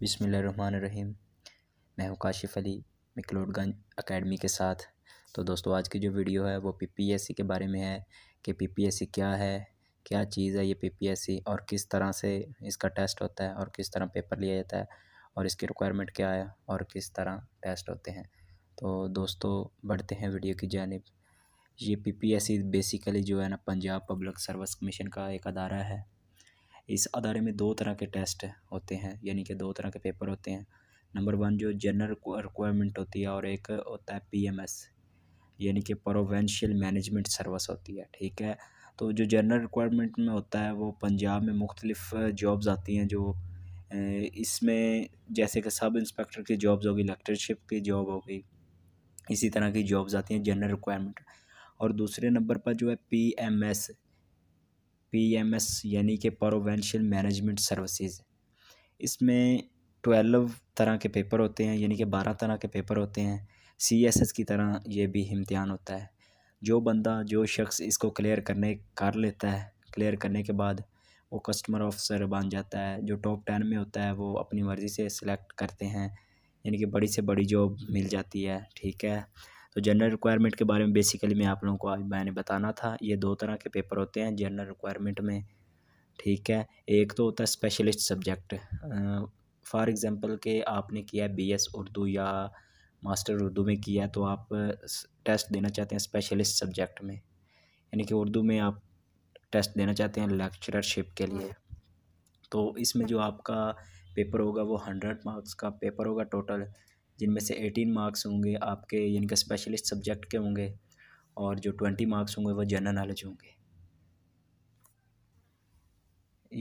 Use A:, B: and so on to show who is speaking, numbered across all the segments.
A: बिसमीम मैं हूं काशिफ अली मिकलोडगंज एकेडमी के साथ तो दोस्तों आज की जो वीडियो है वो पीपीएससी के बारे में है कि पीपीएससी क्या है क्या चीज़ है ये पीपीएससी और किस तरह से इसका टेस्ट होता है और किस तरह पेपर लिया जाता है और इसकी रिक्वायरमेंट क्या है और किस तरह टेस्ट होते हैं तो दोस्तों बढ़ते हैं वीडियो की जानब ये सी बेसिकली जो है ना पंजाब पब्लिक सर्विस कमीशन का एक अदारा है इस अदारे में दो तरह के टेस्ट होते हैं यानी कि दो तरह के पेपर होते हैं नंबर वन जो जनरल रिक्वायरमेंट होती है और एक होता है पीएमएस यानी कि प्रोवेंशियल मैनेजमेंट सर्विस होती है ठीक है तो जो जनरल रिक्वायरमेंट में होता है वो पंजाब में मुख्तलिफ जॉब्स आती हैं जो इसमें जैसे कि सब इंस्पेक्टर की जॉब्स होगी लेक्टरशिप की जॉब होगी इसी तरह की जॉब्स आती हैं जनरल रिक्वायरमेंट और दूसरे नंबर पर जो है पी एम एस पीएमएस यानी कि प्रोवेंशियल मैनेजमेंट सर्विसेज इसमें ट्वेल्व तरह के पेपर होते हैं यानी कि बारह तरह के पेपर होते हैं सी एस एस की तरह ये भी इम्तहान होता है जो बंदा जो शख्स इसको क्लियर करने कर लेता है क्लियर करने के बाद वो कस्टमर ऑफिसर बन जाता है जो टॉप टेन में होता है वो अपनी मर्ज़ी से सिलेक्ट करते हैं यानी कि बड़ी से बड़ी जॉब मिल जाती है ठीक है तो जनरल रिक्वायरमेंट के बारे में बेसिकली मैं आप लोगों को आज मैंने बताना था ये दो तरह के पेपर होते हैं जनरल रिक्वायरमेंट में ठीक है एक तो होता है स्पेशलिस्ट सब्जेक्ट फॉर एग्ज़ाम्पल के आपने किया है बी एस उर्दू या मास्टर उर्दू में किया तो आप टेस्ट देना चाहते हैं स्पेशलिस्ट सब्जेक्ट में यानी कि उर्दू में आप टेस्ट देना चाहते हैं लेक्चररशिप के लिए तो इसमें जो आपका पेपर होगा वो हंड्रेड मार्क्स का पेपर होगा टोटल जिनमें से एटीन मार्क्स होंगे आपके यानी कि स्पेशलिस्ट सब्जेक्ट के होंगे और जो ट्वेंटी मार्क्स होंगे वो जनरल नॉलेज होंगे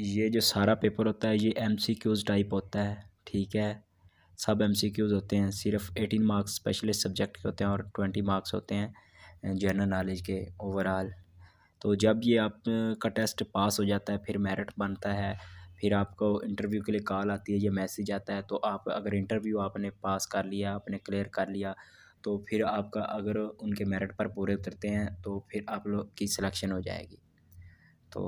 A: ये जो सारा पेपर होता है ये एम सी क्यूज़ टाइप होता है ठीक है सब एम सी क्यूज़ होते हैं सिर्फ एटीन मार्क्स स्पेशलिस्ट सब्जेक्ट के होते हैं और ट्वेंटी मार्क्स होते हैं जनरल नॉलेज के ओवरऑल तो जब ये आपका टेस्ट पास हो जाता है फिर मेरिट बनता है फिर आपको इंटरव्यू के लिए कॉल आती है या मैसेज आता है तो आप अगर इंटरव्यू आपने पास कर लिया आपने क्लियर कर लिया तो फिर आपका अगर उनके मेरिट पर पूरे उतरते हैं तो फिर आप लोग की सिलेक्शन हो जाएगी तो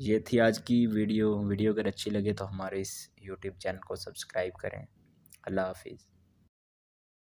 A: ये थी आज की वीडियो वीडियो अगर अच्छी लगे तो हमारे इस यूट्यूब चैनल को सब्सक्राइब करें अल्लाह हाफिज़